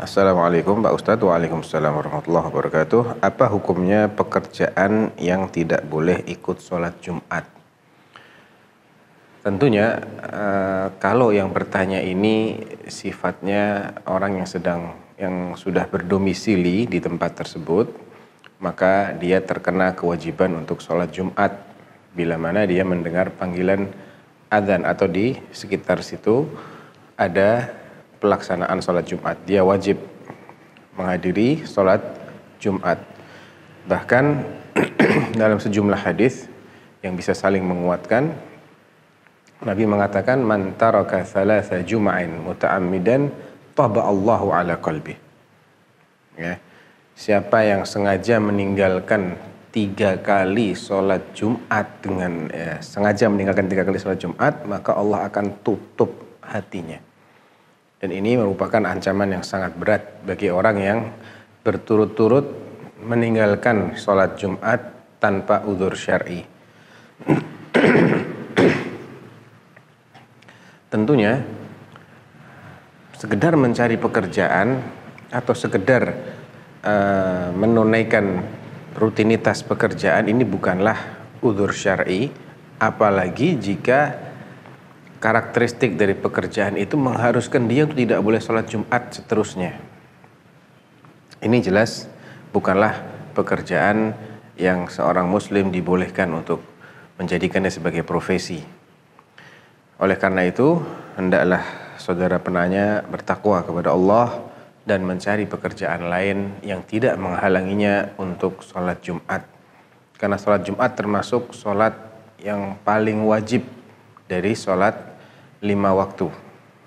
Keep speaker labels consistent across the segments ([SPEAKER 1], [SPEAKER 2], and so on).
[SPEAKER 1] Assalamualaikum Pak Ustadz Waalaikumsalam warahmatullahi wabarakatuh Apa hukumnya pekerjaan yang tidak boleh ikut sholat Jumat? Tentunya eh, kalau yang bertanya ini sifatnya orang yang sedang yang sudah berdomisili di tempat tersebut maka dia terkena kewajiban untuk sholat Jumat bila mana dia mendengar panggilan adzan atau di sekitar situ ada pelaksanaan sholat Jumat. Dia wajib menghadiri sholat Jumat. Bahkan dalam sejumlah hadis yang bisa saling menguatkan, Nabi mengatakan man taraka thalatha jum'ain muta'ammidan taba Allahu ala qalbi. Ya. Siapa yang sengaja meninggalkan tiga kali sholat Jumat dengan ya, sengaja meninggalkan tiga kali sholat Jumat, maka Allah akan tutup hatinya dan ini merupakan ancaman yang sangat berat bagi orang yang berturut-turut meninggalkan sholat Jumat tanpa udur syari. Tentunya sekedar mencari pekerjaan atau sekedar uh, menunaikan rutinitas pekerjaan ini bukanlah udur syari, apalagi jika karakteristik dari pekerjaan itu mengharuskan dia untuk tidak boleh sholat Jumat seterusnya. Ini jelas bukanlah pekerjaan yang seorang muslim dibolehkan untuk menjadikannya sebagai profesi. Oleh karena itu, hendaklah saudara penanya bertakwa kepada Allah dan mencari pekerjaan lain yang tidak menghalanginya untuk sholat Jumat. Karena sholat Jumat termasuk sholat yang paling wajib dari sholat lima waktu.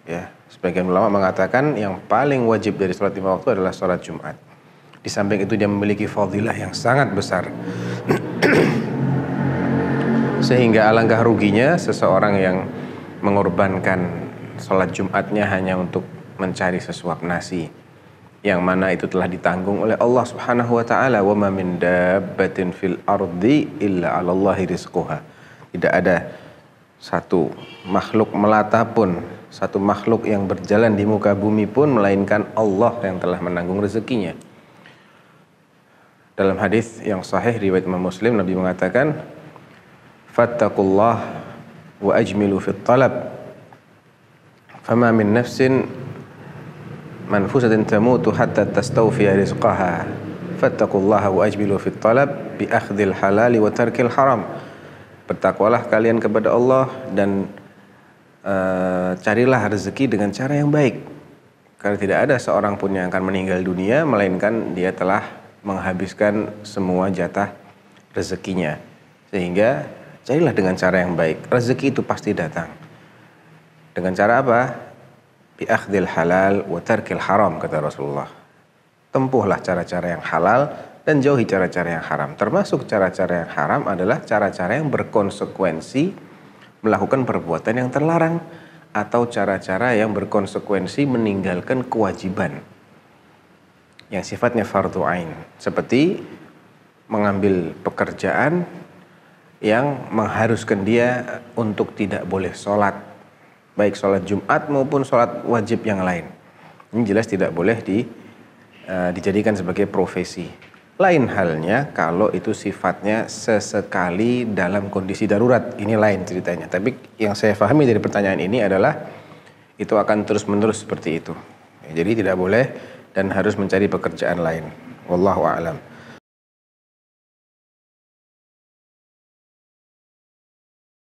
[SPEAKER 1] Ya, sebagian ulama mengatakan yang paling wajib dari sholat lima waktu adalah sholat Jumat. Di samping itu dia memiliki fadilah yang sangat besar. Sehingga alangkah ruginya seseorang yang mengorbankan sholat Jumatnya hanya untuk mencari sesuap nasi yang mana itu telah ditanggung oleh Allah Subhanahu wa taala wa ma min dabbatin fil ardi illa ala Allahi rizquha. Tidak ada satu makhluk melata pun, satu makhluk yang berjalan di muka bumi pun melainkan Allah yang telah menanggung rezekinya. Dalam hadis yang sahih riwayat Imam Muslim Nabi mengatakan, "Fattaqullah wa ajmilu fit talab." Fama min nafsin manfusatin tamutu hatta tastawfiya rizqaha. Fattaqullaha wa ajmilu fit talab bi akhdhil halali wa tarkil haram bertakwalah kalian kepada Allah dan e, carilah rezeki dengan cara yang baik karena tidak ada seorang pun yang akan meninggal dunia melainkan dia telah menghabiskan semua jatah rezekinya sehingga carilah dengan cara yang baik rezeki itu pasti datang dengan cara apa Bi'akhdil halal wa tarkil haram kata Rasulullah tempuhlah cara-cara yang halal dan jauhi cara-cara yang haram. Termasuk cara-cara yang haram adalah cara-cara yang berkonsekuensi melakukan perbuatan yang terlarang atau cara-cara yang berkonsekuensi meninggalkan kewajiban yang sifatnya fardu ain seperti mengambil pekerjaan yang mengharuskan dia untuk tidak boleh sholat baik sholat Jumat maupun sholat wajib yang lain ini jelas tidak boleh di, uh, dijadikan sebagai profesi lain halnya kalau itu sifatnya sesekali dalam kondisi darurat, ini lain ceritanya. Tapi yang saya pahami dari pertanyaan ini adalah itu akan terus-menerus seperti itu. Jadi tidak boleh dan harus mencari pekerjaan lain. Wallahu a'lam.